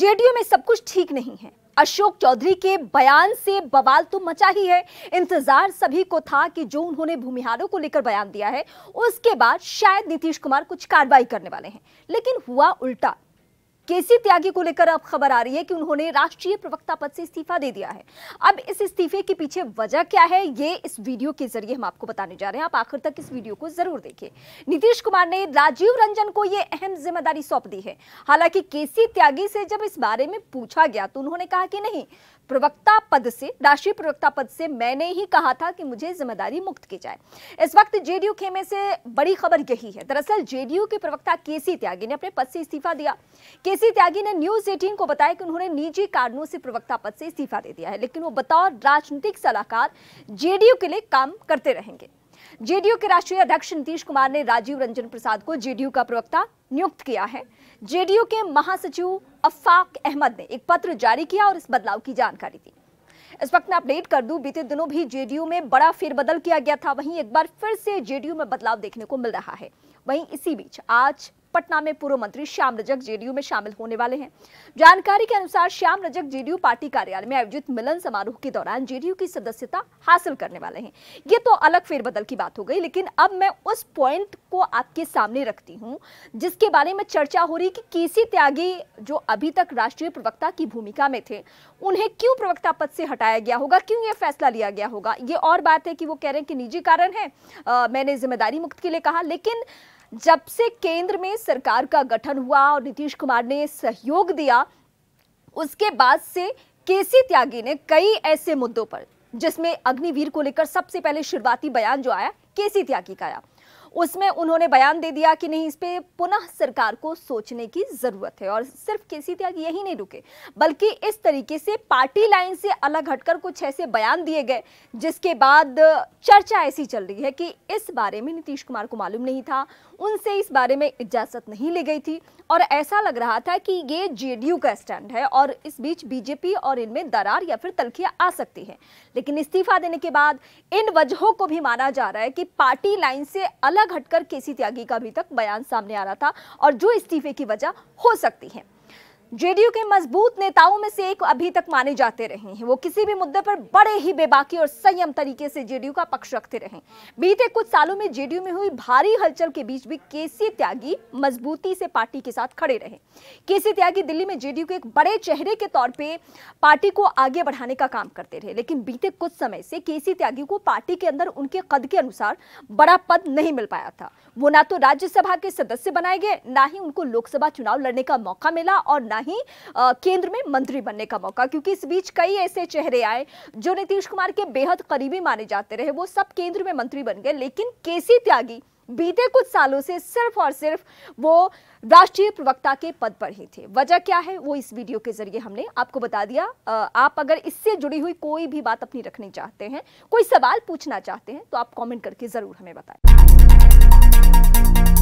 JDU में सब कुछ ठीक नहीं है अशोक चौधरी के बयान से बवाल तो मचा ही है इंतजार सभी को था कि जो उन्होंने भूमिहारों को लेकर बयान दिया है उसके बाद शायद नीतीश कुमार कुछ कार्रवाई करने वाले हैं लेकिन हुआ उल्टा केसी त्यागी को लेकर अब खबर आ रही है कि उन्होंने राष्ट्रीय प्रवक्ता पद से इस्तीफा दे दिया है अब इस इस्तीफे के पीछे वजह क्या है ये इस वीडियो के जरिए हम आपको बताने जा रहे हैं आप आखिर तक इस वीडियो को जरूर देखें नीतीश कुमार ने राजीव रंजन को यह अहम जिम्मेदारी सौंप दी है हालांकि केसी त्यागी से जब इस बारे में पूछा गया तो उन्होंने कहा कि नहीं प्रवक्ता पद से राष्ट्रीय प्रवक्ता पद से मैंने ही कहा था कि मुझे जिम्मेदारी मुक्त की जाए इस वक्त जेडीयू खेमे से बड़ी खबर यही है दरअसल जेडीयू के प्रवक्ता केसी त्यागी ने अपने पद से इस्तीफा दिया केसी त्यागी ने न्यूज एटीन को बताया कि उन्होंने निजी कारणों से प्रवक्ता पद से इस्तीफा दे दिया है लेकिन वो बतौर राजनीतिक सलाहकार जेडीयू के लिए काम करते रहेंगे जेडीयू के राष्ट्रीय अध्यक्ष नीतीश कुमार ने राजीव रंजन प्रसाद को जेडीयू का प्रवक्ता नियुक्त किया है जेडीयू के महासचिव अफाक अहमद ने एक पत्र जारी किया और इस बदलाव की जानकारी दी इस वक्त मैं अपडेट कर दूं बीते दिनों भी जेडीयू में बड़ा फेरबदल किया गया था वहीं एक बार फिर से जेडीयू में बदलाव देखने को मिल रहा है वहीं इसी बीच आज पटना में पूर्व मंत्री श्याम रजक जेडीयू में शामिल होने वाले हैं जानकारी के अनुसार श्याम रजक जेडीयू पार्टी कार्यालय में आयोजित मिलन समारोह के दौरान जेडीयू की सदस्यता हासिल करने वाले हैं ये तो अलग फेरबदल की बात हो गई लेकिन अब मैं उस पॉइंट को आपके सामने रखती हूँ जिसके बारे में चर्चा हो रही कि केसी त्यागी जो अभी तक राष्ट्रीय प्रवक्ता की भूमिका में थे उन्हें क्यों प्रवक्ता पद से हटाया गया होगा क्यों ये फैसला लिया गया होगा ये और बात है कि वो कह रहे हैं कि निजी कारण है आ, मैंने जिम्मेदारी मुक्त के लिए कहा लेकिन जब से केंद्र में सरकार का गठन हुआ और नीतीश कुमार ने सहयोग दिया उसके बाद से केसी त्यागी ने कई ऐसे मुद्दों पर जिसमें अग्निवीर को लेकर सबसे पहले शुरुआती बयान जो आया केसी त्यागी का आया उसमें उन्होंने बयान दे दिया कि नहीं इस पर पुनः सरकार को सोचने की ज़रूरत है और सिर्फ के सी त्याग यही नहीं रुके बल्कि इस तरीके से पार्टी लाइन से अलग हटकर कुछ ऐसे बयान दिए गए जिसके बाद चर्चा ऐसी चल रही है कि इस बारे में नीतीश कुमार को मालूम नहीं था उनसे इस बारे में इजाज़त नहीं ली गई थी और ऐसा लग रहा था कि ये जे का स्टैंड है और इस बीच बीजेपी और इनमें दरार या फिर तलखियां आ सकती हैं लेकिन इस्तीफा देने के बाद इन वजहों को भी माना जा रहा है कि पार्टी लाइन से अलग घटकर केसी त्यागी का अभी तक बयान सामने आ रहा था और जो इस्तीफे की वजह हो सकती है जेडीयू के मजबूत नेताओं में से एक अभी तक माने जाते रहे हैं वो किसी भी मुद्दे पर बड़े ही बेबाकी और संयम तरीके से जेडीयू का पक्ष रखते रहे बीते कुछ सालों में जेडीयू में हुई भारी हलचल के बीच भी के त्यागी मजबूती से पार्टी के साथ खड़े रहे के त्यागी दिल्ली में जेडीयू के एक बड़े चेहरे के तौर पर पार्टी को आगे बढ़ाने का काम करते रहे लेकिन बीते कुछ समय से के त्यागी को पार्टी के अंदर उनके कद के अनुसार बड़ा पद नहीं मिल पाया था वो ना तो राज्यसभा के सदस्य बनाए गए ना ही उनको लोकसभा चुनाव लड़ने का मौका मिला और ना ही आ, केंद्र में मंत्री बनने का मौका क्योंकि इस बीच कई ऐसे चेहरे आए जो नीतीश कुमार के बेहद करीबी माने जाते रहे वो सब केंद्र में मंत्री बन गए लेकिन के त्यागी बीते कुछ सालों से सिर्फ और सिर्फ वो राष्ट्रीय प्रवक्ता के पद पर ही थे वजह क्या है वो इस वीडियो के जरिए हमने आपको बता दिया आप अगर इससे जुड़ी हुई कोई भी बात अपनी रखनी चाहते हैं कोई सवाल पूछना चाहते हैं तो आप कमेंट करके ज़रूर हमें बताएं Thank you.